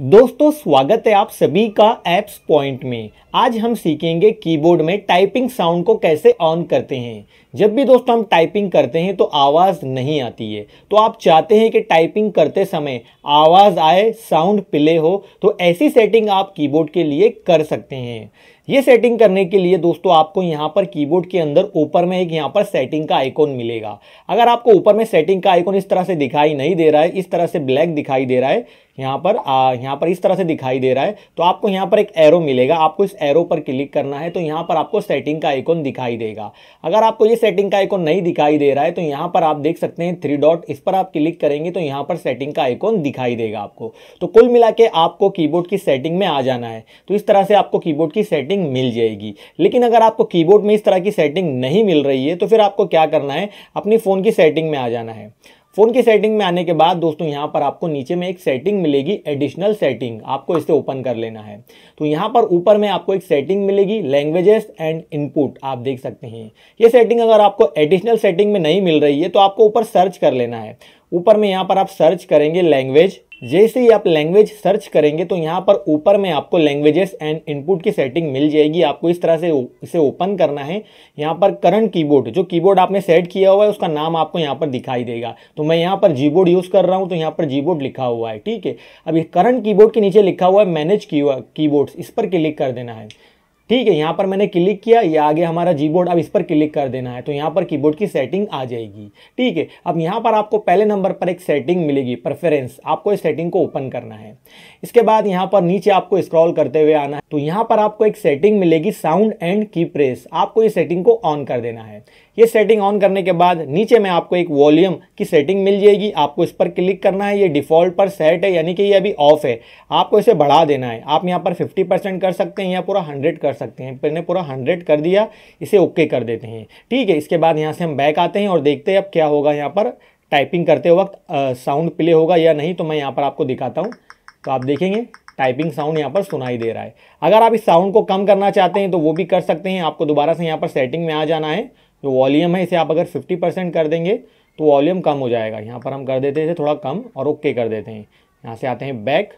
दोस्तों स्वागत है आप सभी का एप्स पॉइंट में आज हम सीखेंगे कीबोर्ड में टाइपिंग साउंड को कैसे ऑन करते हैं जब भी दोस्तों हम टाइपिंग करते हैं तो आवाज़ नहीं आती है तो आप चाहते हैं कि टाइपिंग करते समय आवाज़ आए साउंड प्ले हो तो ऐसी सेटिंग आप कीबोर्ड के लिए कर सकते हैं ये सेटिंग करने के लिए दोस्तों आपको यहाँ पर कीबोर्ड के अंदर ऊपर में एक यहाँ पर सेटिंग का आइकॉन मिलेगा अगर आपको ऊपर में सेटिंग का आइकॉन इस तरह से दिखाई नहीं दे रहा है इस तरह से ब्लैक दिखाई दे रहा है यहाँ पर आ, यहाँ पर इस तरह से दिखाई दे रहा है तो आपको यहाँ पर एक एरो मिलेगा आपको इस एरो पर क्लिक करना है तो यहाँ पर आपको सेटिंग का आइकॉन दिखाई देगा अगर आपको ये सेटिंग का आइकॉन नहीं दिखाई दे रहा है तो यहाँ पर आप देख सकते हैं थ्री डॉट इस पर आप क्लिक करेंगे तो यहाँ पर सेटिंग का आइकॉन दिखाई देगा आपको तो कुल मिला आपको कीबोर्ड की सेटिंग में आ जाना है तो इस तरह से आपको कीबोर्ड की सेटिंग सेटिंग मिल जाएगी लेकिन अगर आपको कीबोर्ड में इस तरह की सेटिंग नहीं मिल रही है तो फिर आपको क्या करना है अपनी फ़ोन की सेटिंग में आ जाना है फ़ोन की सेटिंग में आने के बाद दोस्तों यहाँ पर आपको नीचे में एक सेटिंग मिलेगी एडिशनल सेटिंग आपको इसे ओपन कर लेना है तो यहाँ पर ऊपर में आपको एक सेटिंग मिलेगी लैंग्वेजेस एंड इनपुट आप देख सकते हैं ये सेटिंग अगर आपको एडिशनल सेटिंग में नहीं मिल रही है तो आपको ऊपर सर्च कर लेना है ऊपर में यहाँ पर आप सर्च करेंगे लैंग्वेज जैसे ही आप लैंग्वेज सर्च करेंगे तो यहाँ पर ऊपर में आपको लैंग्वेजेस एंड इनपुट की सेटिंग मिल जाएगी आपको इस तरह से इसे ओपन करना है यहाँ पर करंट कीबोर्ड जो कीबोर्ड आपने सेट किया हुआ है उसका नाम आपको यहाँ पर दिखाई देगा तो मैं यहाँ पर जीबोर्ड यूज़ कर रहा हूँ तो यहाँ पर जीबोर्ड लिखा हुआ है ठीक है अब करंट करंट बोर्ड के नीचे लिखा हुआ है मैनेज की कीबोर्ड्स इस पर क्लिक कर देना है ठीक है यहाँ पर मैंने क्लिक किया ये आगे हमारा जी बोर्ड अब इस पर क्लिक कर देना है तो यहाँ पर कीबोर्ड की सेटिंग आ जाएगी ठीक है अब यहाँ पर आपको पहले नंबर पर एक सेटिंग मिलेगी प्रेफरेंस आपको इस सेटिंग को ओपन करना है इसके बाद यहाँ पर नीचे आपको स्क्रॉल करते हुए आना है तो यहाँ पर आपको एक सेटिंग मिलेगी साउंड एंड की प्रेस आपको इस सेटिंग को ऑन कर देना है ये सेटिंग ऑन करने के बाद नीचे में आपको एक वॉल्यूम की सेटिंग मिल जाएगी आपको इस पर क्लिक करना है ये डिफ़ॉल्ट पर सेट है यानी कि ये अभी ऑफ है आपको इसे बढ़ा देना है आप यहाँ पर 50 परसेंट कर सकते हैं या पूरा 100 कर सकते हैं मैंने पूरा 100 कर दिया इसे ओके कर देते हैं ठीक है इसके बाद यहाँ से हम बैक आते हैं और देखते हैं अब क्या होगा यहाँ पर टाइपिंग करते वक्त साउंड प्ले होगा या नहीं तो मैं यहाँ पर आपको दिखाता हूँ तो आप देखेंगे टाइपिंग साउंड यहाँ पर सुनाई दे रहा है अगर आप इस साउंड को कम करना चाहते हैं तो वो भी कर सकते हैं आपको दोबारा से यहाँ पर सेटिंग में आ जाना है जो वॉल्यूम है इसे आप अगर 50 परसेंट कर देंगे तो वॉल्यूम कम हो जाएगा यहाँ पर हम कर देते हैं इसे थोड़ा कम और ओके कर देते हैं यहाँ से आते हैं बैक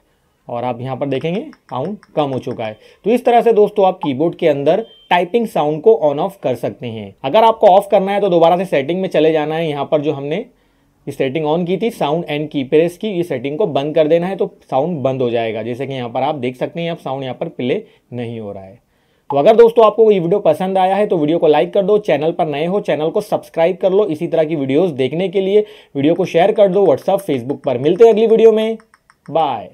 और आप यहाँ पर देखेंगे साउंड कम हो चुका है तो इस तरह से दोस्तों आप कीबोर्ड के अंदर टाइपिंग साउंड को ऑन ऑफ कर सकते हैं अगर आपको ऑफ करना है तो दोबारा से सेटिंग में चले जाना है यहाँ पर जो हमने ये सेटिंग ऑन की थी साउंड एंड की प्रेस की ये सेटिंग को बंद कर देना है तो साउंड बंद हो जाएगा जैसे कि यहाँ पर आप देख सकते हैं अब साउंड यहाँ पर प्ले नहीं हो रहा है तो अगर दोस्तों आपको ये वीडियो पसंद आया है तो वीडियो को लाइक कर दो चैनल पर नए हो चैनल को सब्सक्राइब कर लो इसी तरह की वीडियोस देखने के लिए वीडियो को शेयर कर दो व्हाट्सअप फेसबुक पर मिलते हैं अगली वीडियो में बाय